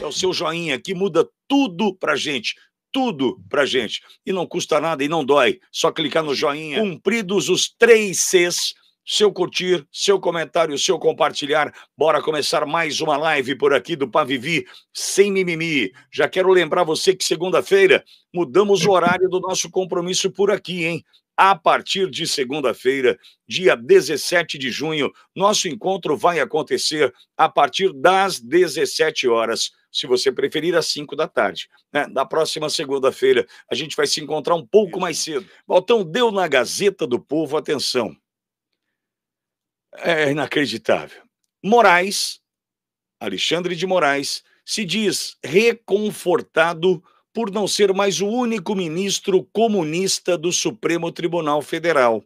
É o seu joinha que muda tudo pra gente tudo pra gente. E não custa nada e não dói. Só clicar no joinha. Cumpridos os três Cs. Seu curtir, seu comentário, seu compartilhar. Bora começar mais uma live por aqui do Pavivi, sem mimimi. Já quero lembrar você que segunda-feira mudamos o horário do nosso compromisso por aqui, hein? a partir de segunda-feira, dia 17 de junho. Nosso encontro vai acontecer a partir das 17 horas, se você preferir, às 5 da tarde. Né? Na próxima segunda-feira, a gente vai se encontrar um pouco mais cedo. Baltão deu na Gazeta do Povo atenção. É inacreditável. Moraes, Alexandre de Moraes, se diz reconfortado por não ser mais o único ministro comunista do Supremo Tribunal Federal.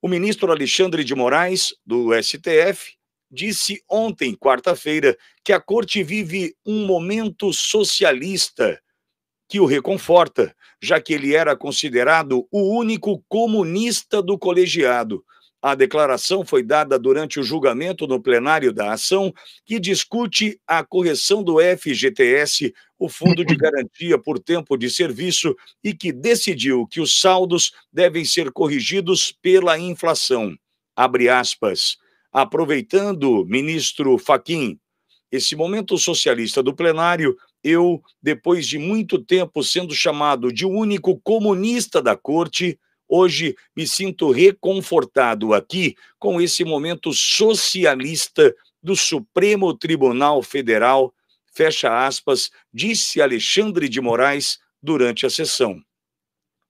O ministro Alexandre de Moraes, do STF, disse ontem, quarta-feira, que a corte vive um momento socialista que o reconforta, já que ele era considerado o único comunista do colegiado. A declaração foi dada durante o julgamento no plenário da ação, que discute a correção do FGTS, o Fundo de Garantia por Tempo de Serviço, e que decidiu que os saldos devem ser corrigidos pela inflação. Abre aspas. Aproveitando, ministro Faquim, esse momento socialista do plenário, eu, depois de muito tempo sendo chamado de único comunista da corte, Hoje me sinto reconfortado aqui com esse momento socialista do Supremo Tribunal Federal, fecha aspas, disse Alexandre de Moraes durante a sessão.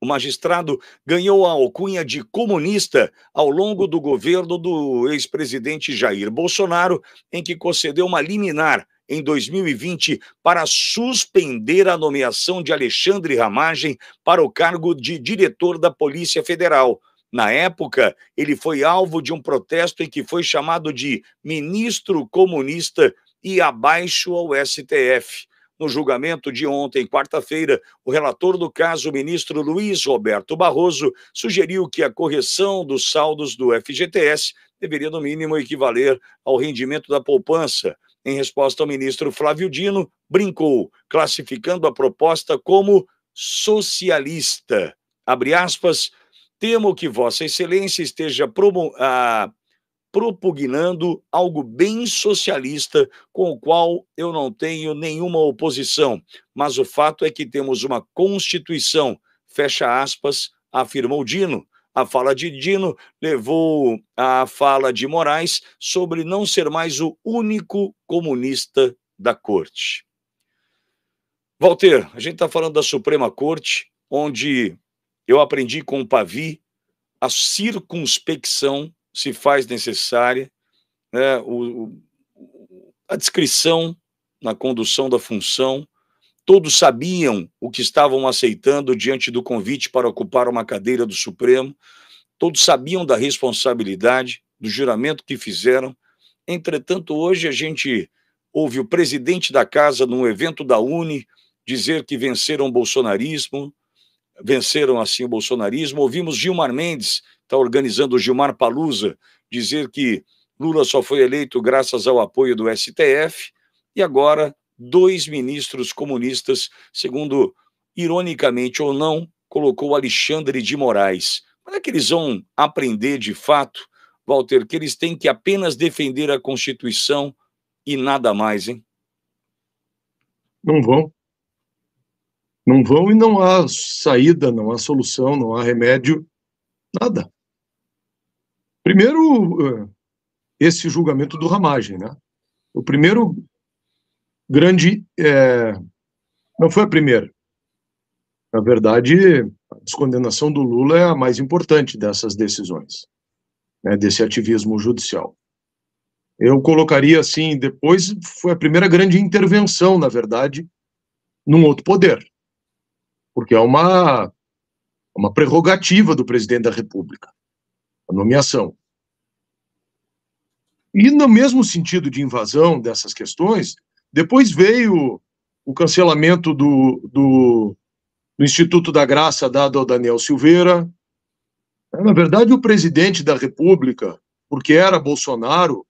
O magistrado ganhou a alcunha de comunista ao longo do governo do ex-presidente Jair Bolsonaro, em que concedeu uma liminar em 2020 para suspender a nomeação de Alexandre Ramagem para o cargo de diretor da Polícia Federal. Na época, ele foi alvo de um protesto em que foi chamado de ministro comunista e abaixo ao STF. No julgamento de ontem, quarta-feira, o relator do caso, o ministro Luiz Roberto Barroso, sugeriu que a correção dos saldos do FGTS deveria, no mínimo, equivaler ao rendimento da poupança. Em resposta, ao ministro Flávio Dino brincou, classificando a proposta como socialista. Abre aspas, temo que Vossa Excelência esteja promo, ah, propugnando algo bem socialista, com o qual eu não tenho nenhuma oposição, mas o fato é que temos uma Constituição, fecha aspas, afirmou Dino, a fala de Dino levou à fala de Moraes sobre não ser mais o único comunista da corte. Walter, a gente está falando da Suprema Corte, onde eu aprendi com o Pavi a circunspecção se faz necessária, né, o, o, a descrição na condução da função, Todos sabiam o que estavam aceitando diante do convite para ocupar uma cadeira do Supremo, todos sabiam da responsabilidade, do juramento que fizeram. Entretanto, hoje a gente ouve o presidente da casa, num evento da Uni, dizer que venceram o bolsonarismo, venceram assim o bolsonarismo. Ouvimos Gilmar Mendes, está organizando o Gilmar Palusa, dizer que Lula só foi eleito graças ao apoio do STF. E agora dois ministros comunistas, segundo, ironicamente ou não, colocou Alexandre de Moraes. Quando é que eles vão aprender de fato, Walter, que eles têm que apenas defender a Constituição e nada mais, hein? Não vão. Não vão e não há saída, não há solução, não há remédio, nada. Primeiro, eh, esse julgamento do Ramagem, né? O primeiro grande. É, não foi a primeira. Na verdade, a descondenação do Lula é a mais importante dessas decisões, né, desse ativismo judicial. Eu colocaria assim: depois foi a primeira grande intervenção, na verdade, num outro poder, porque é uma, uma prerrogativa do presidente da República, a nomeação. E no mesmo sentido de invasão dessas questões, depois veio o cancelamento do, do, do Instituto da Graça dado ao Daniel Silveira. Na verdade, o presidente da República, porque era Bolsonaro,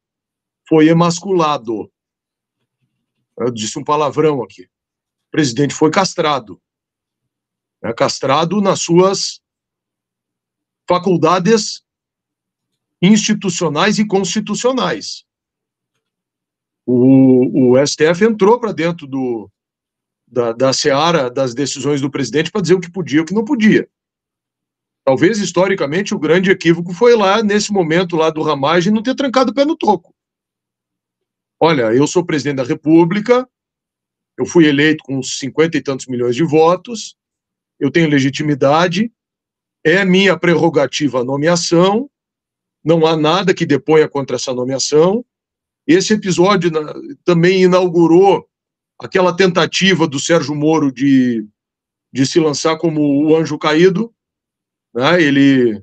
foi emasculado. Eu disse um palavrão aqui. O presidente foi castrado. É castrado nas suas faculdades institucionais e constitucionais. O, o STF entrou para dentro do, da, da seara das decisões do presidente para dizer o que podia e o que não podia. Talvez, historicamente, o grande equívoco foi lá, nesse momento lá do Ramagem, não ter trancado o pé no troco. Olha, eu sou presidente da República, eu fui eleito com cinquenta e tantos milhões de votos, eu tenho legitimidade, é minha prerrogativa a nomeação, não há nada que deponha contra essa nomeação, esse episódio na, também inaugurou aquela tentativa do Sérgio Moro de, de se lançar como o anjo caído. Né? Ele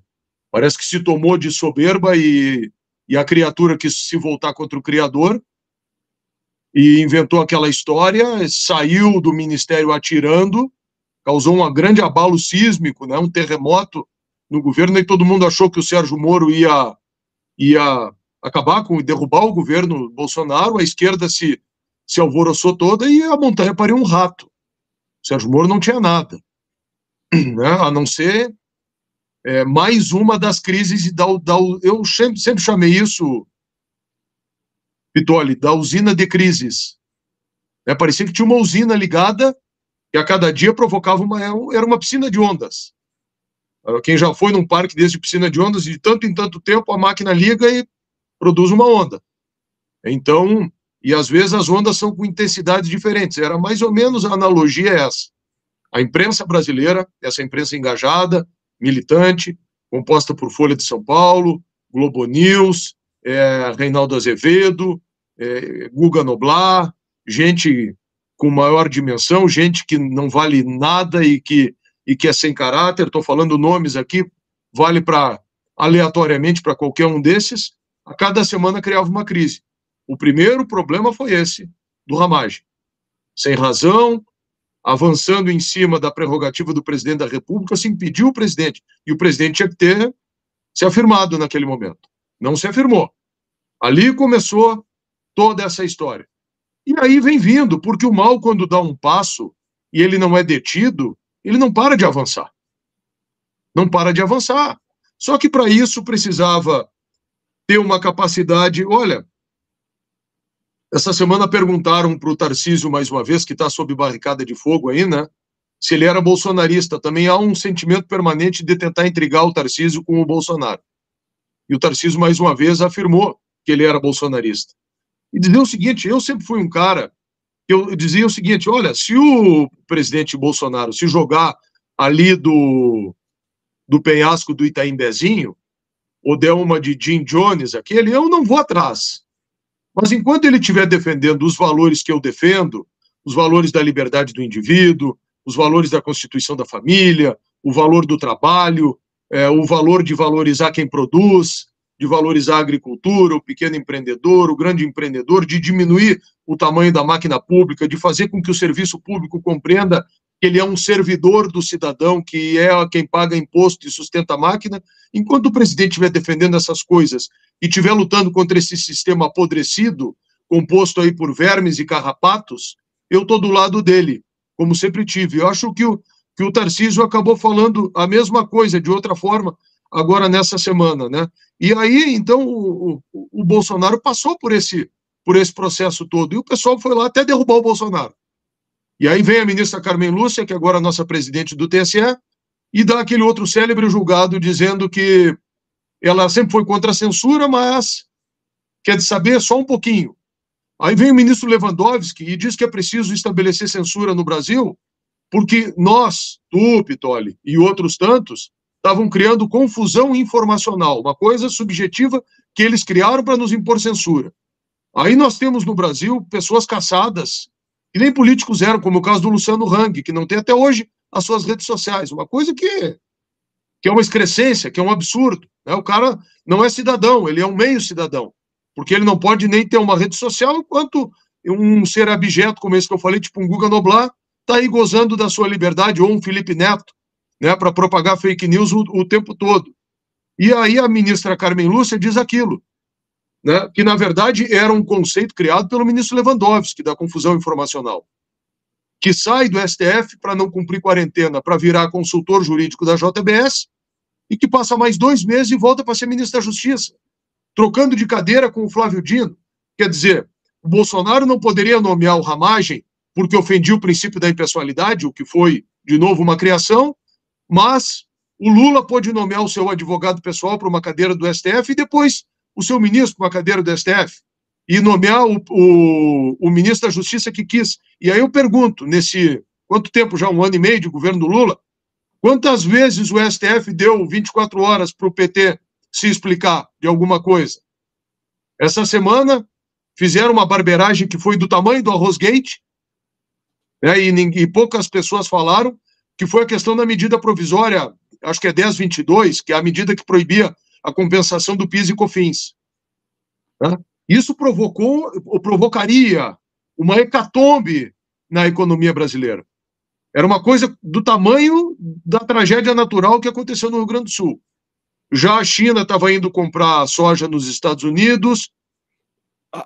parece que se tomou de soberba e, e a criatura quis se voltar contra o Criador e inventou aquela história, saiu do ministério atirando, causou um grande abalo sísmico, né? um terremoto no governo, e todo mundo achou que o Sérgio Moro ia, ia acabar com derrubar o governo Bolsonaro, a esquerda se, se alvoroçou toda e a montanha pariu um rato. Sérgio Moro não tinha nada, né? a não ser é, mais uma das crises da, da, eu sempre, sempre chamei isso, Pitoli, da usina de crises. É, parecia que tinha uma usina ligada e a cada dia provocava uma é era uma piscina de ondas. Ah, quem já foi num parque desse de piscina de ondas, de tanto em tanto tempo a máquina liga e produz uma onda. Então, e às vezes as ondas são com intensidades diferentes. Era mais ou menos a analogia é essa. A imprensa brasileira, essa imprensa engajada, militante, composta por Folha de São Paulo, Globo News, é, Reinaldo Azevedo, é, Guga Noblar, gente com maior dimensão, gente que não vale nada e que, e que é sem caráter. Estou falando nomes aqui, vale para aleatoriamente para qualquer um desses. A cada semana criava uma crise. O primeiro problema foi esse, do Ramage. Sem razão, avançando em cima da prerrogativa do presidente da República, se impediu o presidente. E o presidente tinha que ter se afirmado naquele momento. Não se afirmou. Ali começou toda essa história. E aí vem vindo, porque o mal, quando dá um passo e ele não é detido, ele não para de avançar. Não para de avançar. Só que para isso precisava ter uma capacidade. Olha, essa semana perguntaram para o Tarcísio mais uma vez, que está sob barricada de fogo aí, né? Se ele era bolsonarista. Também há um sentimento permanente de tentar intrigar o Tarcísio com o Bolsonaro. E o Tarcísio mais uma vez afirmou que ele era bolsonarista. E dizia o seguinte: eu sempre fui um cara. Eu dizia o seguinte: olha, se o presidente Bolsonaro se jogar ali do, do penhasco do Itaimbezinho, ou der uma de Jim Jones aqui, eu não vou atrás. Mas enquanto ele estiver defendendo os valores que eu defendo, os valores da liberdade do indivíduo, os valores da constituição da família, o valor do trabalho, é, o valor de valorizar quem produz, de valorizar a agricultura, o pequeno empreendedor, o grande empreendedor, de diminuir o tamanho da máquina pública, de fazer com que o serviço público compreenda ele é um servidor do cidadão, que é quem paga imposto e sustenta a máquina, enquanto o presidente estiver defendendo essas coisas e estiver lutando contra esse sistema apodrecido, composto aí por vermes e carrapatos, eu estou do lado dele, como sempre tive. Eu acho que o, que o Tarcísio acabou falando a mesma coisa, de outra forma, agora nessa semana, né? E aí, então, o, o, o Bolsonaro passou por esse, por esse processo todo, e o pessoal foi lá até derrubar o Bolsonaro. E aí vem a ministra Carmen Lúcia, que agora é nossa presidente do TSE, e dá aquele outro célebre julgado dizendo que ela sempre foi contra a censura, mas quer saber só um pouquinho. Aí vem o ministro Lewandowski e diz que é preciso estabelecer censura no Brasil, porque nós, tu, Pitoli, e outros tantos, estavam criando confusão informacional, uma coisa subjetiva que eles criaram para nos impor censura. Aí nós temos no Brasil pessoas caçadas e nem políticos eram, como o caso do Luciano Hang, que não tem até hoje as suas redes sociais. Uma coisa que, que é uma excrescência, que é um absurdo. Né? O cara não é cidadão, ele é um meio cidadão. Porque ele não pode nem ter uma rede social, enquanto um ser abjeto, como esse que eu falei, tipo um Guga Noblar, está aí gozando da sua liberdade, ou um Felipe Neto, né, para propagar fake news o, o tempo todo. E aí a ministra Carmen Lúcia diz aquilo né, que na verdade era um conceito criado pelo ministro Lewandowski, da confusão informacional, que sai do STF para não cumprir quarentena, para virar consultor jurídico da JBS, e que passa mais dois meses e volta para ser ministro da Justiça, trocando de cadeira com o Flávio Dino. Quer dizer, o Bolsonaro não poderia nomear o Ramagem porque ofendia o princípio da impessoalidade, o que foi, de novo, uma criação, mas o Lula pôde nomear o seu advogado pessoal para uma cadeira do STF e depois o seu ministro com a cadeira do STF e nomear o, o, o, ministro da Justiça que quis. E aí eu pergunto, nesse quanto tempo já, um ano e meio de governo do Lula, quantas vezes o STF deu 24 horas para o PT se explicar de alguma coisa? Essa semana fizeram uma barberagem que foi do tamanho do Arrozgate, né, e, e poucas pessoas falaram, que foi a questão da medida provisória, acho que é 1022, que é a medida que proibia a compensação do PIS e COFINS. Tá? Isso provocou ou provocaria uma hecatombe na economia brasileira. Era uma coisa do tamanho da tragédia natural que aconteceu no Rio Grande do Sul. Já a China estava indo comprar soja nos Estados Unidos.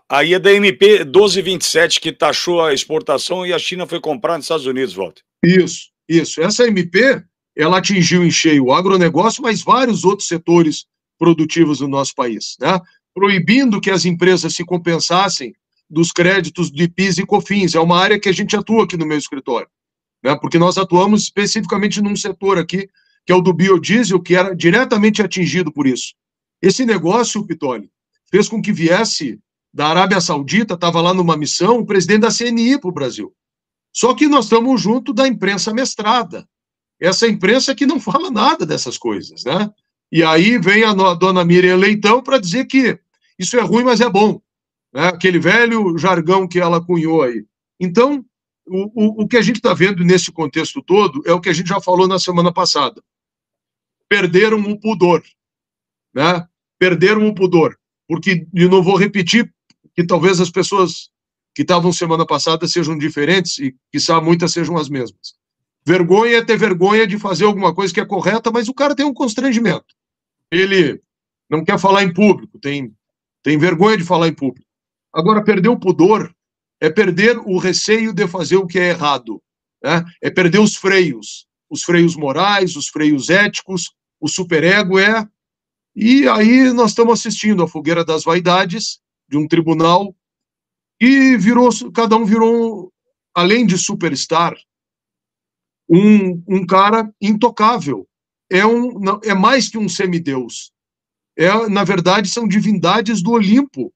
Aí é da MP 1227 que taxou a exportação e a China foi comprar nos Estados Unidos, Walter. Isso, isso. Essa MP ela atingiu em cheio o agronegócio, mas vários outros setores produtivos do nosso país, né? proibindo que as empresas se compensassem dos créditos de PIS e COFINS. É uma área que a gente atua aqui no meu escritório, né? porque nós atuamos especificamente num setor aqui, que é o do biodiesel, que era diretamente atingido por isso. Esse negócio, Pitoli, fez com que viesse da Arábia Saudita, estava lá numa missão, o presidente da CNI para o Brasil. Só que nós estamos junto da imprensa mestrada. Essa imprensa que não fala nada dessas coisas, né? E aí vem a, dona Miriam Leitão para dizer que isso é ruim, mas é bom. Né? Aquele velho jargão que ela cunhou aí. Então, o, o, o que a gente está vendo nesse contexto todo é o que a gente já falou na semana passada. Perderam o pudor. Né? Perderam o pudor. Porque, e não vou repetir, que talvez as pessoas que estavam semana passada sejam diferentes e, quiçá, muitas sejam as mesmas. Vergonha é ter vergonha de fazer alguma coisa que é correta, mas o cara tem um constrangimento ele não quer falar em público, tem, tem vergonha de falar em público. Agora, perder o pudor é perder o receio de fazer o que é errado, né? é perder os freios, os freios morais, os freios éticos, o superego é. E aí nós estamos assistindo a fogueira das vaidades de um tribunal e virou, cada um virou, além de superstar, um, um cara intocável, é, um, é mais que um semideus. É, na verdade, são divindades do Olimpo